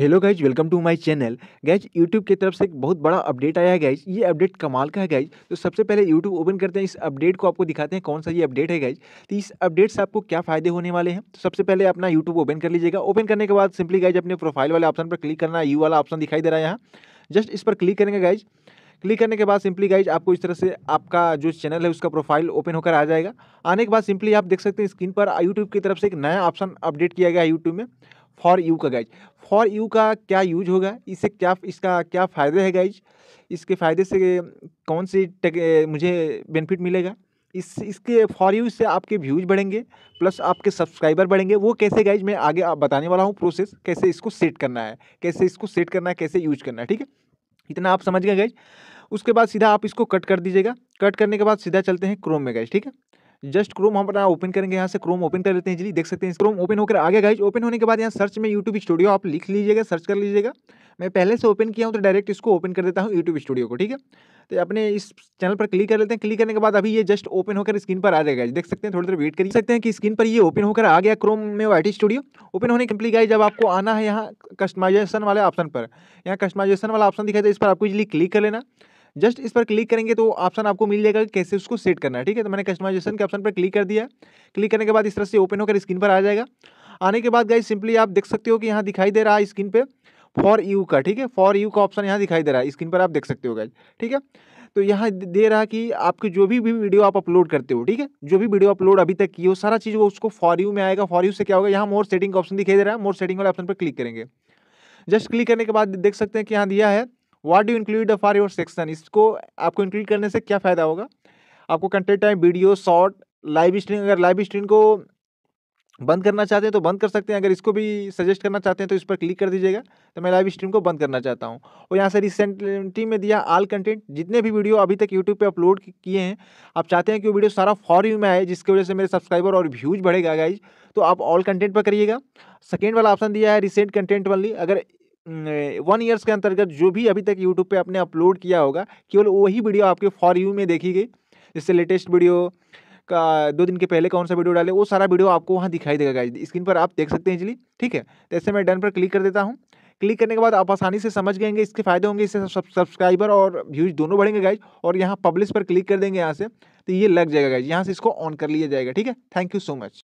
hello guys welcome to my channel guys YouTube की तरफ से एक बहुत बड़ा अपडेट आया है गाइज ये अपडेट कमाल का है गाइज तो सबसे पहले यूट्यूब ओपन करते हैं इस अपडेट को आपको दिखाते हैं कौन सा ये अपडेट है गाइज तो इस अपडेट से आपको क्या फायदे होने वाले हैं तो सबसे पहले अपना यूट्यूब ओपन कर लीजिएगा ओपन करने के बाद सिंपली गाइज अपने प्रोफाइल वाले ऑप्शन पर क्लिक करना है यू वाला ऑप्शन दिखाई दे रहा है यहाँ जस्ट इस पर क्लिक करेंगे गाइज क्लिक करने के बाद सिंपली गाइज आपको इस तरह से आपका जो चैनल है उसका प्रोफाइल ओपन होकर आ जाएगा आने के बाद सिंपली आप देख सकते हैं स्क्रीन पर यूट्यूब की तरफ से एक नया ऑप्शन अपडेट किया गया है यूट्यूब में फॉर यू का गाइज फॉर यू का क्या यूज होगा इससे क्या इसका क्या फ़ायदा है गाइज इसके फ़ायदे से कौन सी टेक मुझे बेनिफिट मिलेगा इस इसके फॉर यू से आपके व्यूज बढ़ेंगे प्लस आपके सब्सक्राइबर बढ़ेंगे वो कैसे गाइज मैं आगे आप बताने वाला हूँ प्रोसेस कैसे इसको सेट करना है कैसे इसको सेट करना है कैसे यूज करना है ठीक है इतना आप समझ गए गाइज उसके बाद सीधा आप इसको कट कर दीजिएगा कट करने के बाद सीधा चलते हैं क्रोम में गाइज ठीक है जस्ट क्रोम हम अपना ओपन करेंगे यहाँ से क्रोम ओपन कर लेते हैं इजिली देख सकते हैं क्रोम ओपन होकर आगे गाइज ओपन होने के बाद यहाँ सर्च में यूट्यूब स्टूडियो आप लिख लीजिएगा सर्च कर लीजिएगा मैं पहले से ओपन किया हूँ तो डायरेक्ट इसको ओपन कर देता हूँ यूट्यूब स्टूडियो को ठीक है तो अपने इस चैनल पर क्लिक कर लेते हैं क्लिक करने के बाद अभी ये जस्ट ओपन होकर स्क्रीन पर आ जाएगा देख सकते हैं थोड़ी देर वेट कर सकते हैं कि स्क्रीन पर ये ओपन होकर आ गया क्रोम में वाई स्टूडियो ओपन होने कंप्लीट गाइज जब आपको आना है यहाँ कस्टमाइजेशन वाले ऑप्शन पर यहाँ कस्टमाइजेशन वाला ऑप्शन दिखाई दे इस पर आपको इजिली क्लिक कर लेना जस्ट इस पर क्लिक करेंगे तो ऑप्शन आपको मिल जाएगा कैसे उसको सेट करना है ठीक है तो मैंने कस्टमाइजेशन के ऑप्शन पर क्लिक कर दिया क्लिक करने के बाद इस तरह से ओपन होकर स्क्रीन पर आ जाएगा आने के बाद गाइज सिंपली आप देख सकते हो कि यहाँ दिखाई दे रहा है स्क्रीन पर फॉर यू का ठीक है फॉर यू का ऑप्शन यहाँ दिखाई दे रहा है स्क्रीन पर आप देख सकते हो गाइज ठीक है तो यहाँ दे रहा कि आपके जो भी भी वीडियो आप अपलोड करते हो ठीक है जो भी वीडियो अपलोड अभी तक की हो सारा चीज़ वो उसको फॉर यू में आएगा फॉर यू से क्या होगा यहाँ मोर सेटिंग का ऑप्शन दिखाई दे रहा है मोर सेटिंग वाले ऑप्शन पर क्लिक करेंगे जस्ट क्लिक करने के बाद देख सकते हैं कि यहाँ दिया है what do include for your section इसको आपको इंक्लूड करने से क्या फ़ायदा होगा आपको content time video short live stream अगर लाइव स्ट्रीम को बंद करना चाहते हैं तो बंद कर सकते हैं अगर इसको भी सजेस्ट करना चाहते हैं तो इस पर क्लिक कर दीजिएगा तो मैं लाइव स्ट्रीम को बंद करना चाहता हूं और यहां से रिसेंटली में दिया आल कंटेंट जितने भी वीडियो अभी तक यूट्यूब पे अपलोड किए हैं आप चाहते हैं कि वो वीडियो सारा फॉर यू में आए जिसकी वजह से मेरे सब्सक्राइबर और व्यूज बढ़ेगा गाइज तो आप ऑल कंटेंट पर करिएगा सेकेंड वाला ऑप्शन दिया है रिसेंट कंटेंट वाली अगर वन ईयर्स के अंतर्गत जो भी अभी तक यूट्यूब पे आपने अपलोड किया होगा केवल वही वीडियो आपके फॉर यू में देखी गई जैसे लेटेस्ट वीडियो का दो दिन के पहले कौन सा वीडियो डाले वो सारा वीडियो आपको वहाँ दिखाई देगा गाइज स्क्रीन पर आप देख सकते हैं इजली ठीक है तो ऐसे मैं डन पर क्लिक कर देता हूँ क्लिक करने के बाद आप आसानी से समझ गएंगे इसके फायदे होंगे इससे सब्सक्राइबर और व्यूज दोनों बढ़ेंगे गाइज और यहाँ पब्लिश पर क्लिक कर देंगे यहाँ से तो ये लग जाएगा गाइज यहाँ से इसको ऑन कर लिया जाएगा ठीक है थैंक यू सो मच